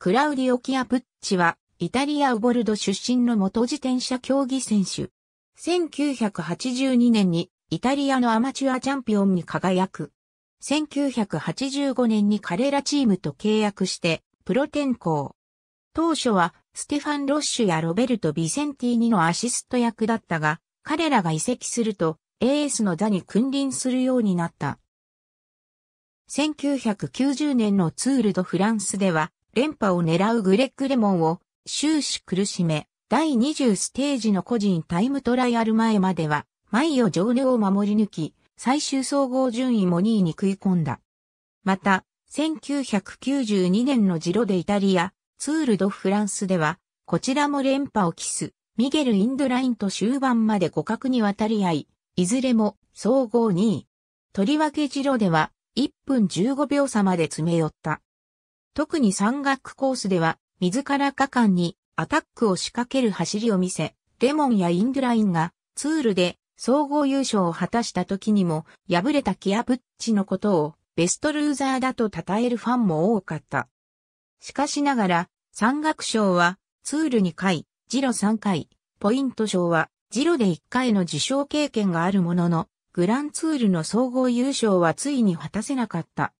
クラウディオ・キアプッチは、イタリア・ウボルド出身の元自転車競技選手。1982年にイタリアのアマチュアチャンピオンに輝く。1985年にカレラチームと契約してプロ転向。当初はステファン・ロッシュやロベルト・ビセンティーニのアシスト役だったが、彼らが移籍すると、エースの座に君臨するようになった。1990年のツール・ド・フランスでは、連覇を狙うグレッグ・レモンを終始苦しめ、第20ステージの個人タイムトライアル前までは、前を上流を守り抜き、最終総合順位も2位に食い込んだ。また、1992年のジロでイタリア、ツール・ド・フランスでは、こちらも連覇を期す、ミゲル・インドラインと終盤まで互角に渡り合い、いずれも総合2位。とりわけジロでは、1分15秒差まで詰め寄った。特に山岳コースでは、自ら果敢にアタックを仕掛ける走りを見せ、レモンやインドラインがツールで総合優勝を果たした時にも、敗れたキアプッチのことをベストルーザーだと称えるファンも多かった。しかしながら、山岳賞はツール2回、ジロ3回、ポイント賞はジロで1回の受賞経験があるものの、グランツールの総合優勝はついに果たせなかった。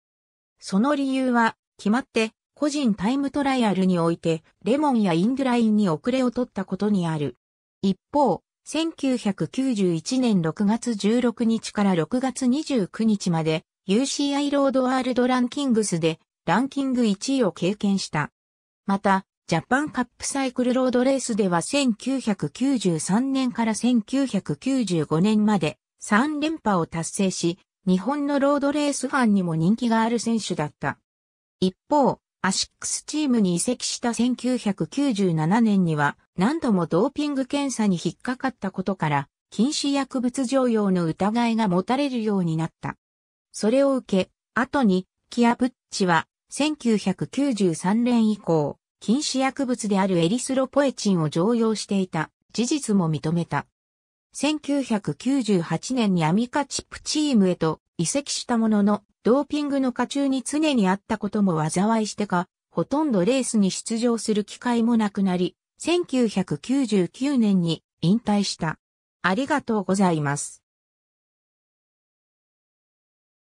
その理由は、決まって、個人タイムトライアルにおいて、レモンやインドラインに遅れを取ったことにある。一方、1991年6月16日から6月29日まで、UCI ロードワールドランキングスで、ランキング1位を経験した。また、ジャパンカップサイクルロードレースでは1993年から1995年まで3連覇を達成し、日本のロードレースファンにも人気がある選手だった。一方、アシックスチームに移籍した1997年には何度もドーピング検査に引っかかったことから禁止薬物常用の疑いが持たれるようになった。それを受け、後にキアプッチは1993年以降、禁止薬物であるエリスロポエチンを常用していた事実も認めた。1998年にアミカチップチームへと移籍したもののドーピングの過中に常にあったことも災いしてか、ほとんどレースに出場する機会もなくなり、1999年に引退した。ありがとうございます。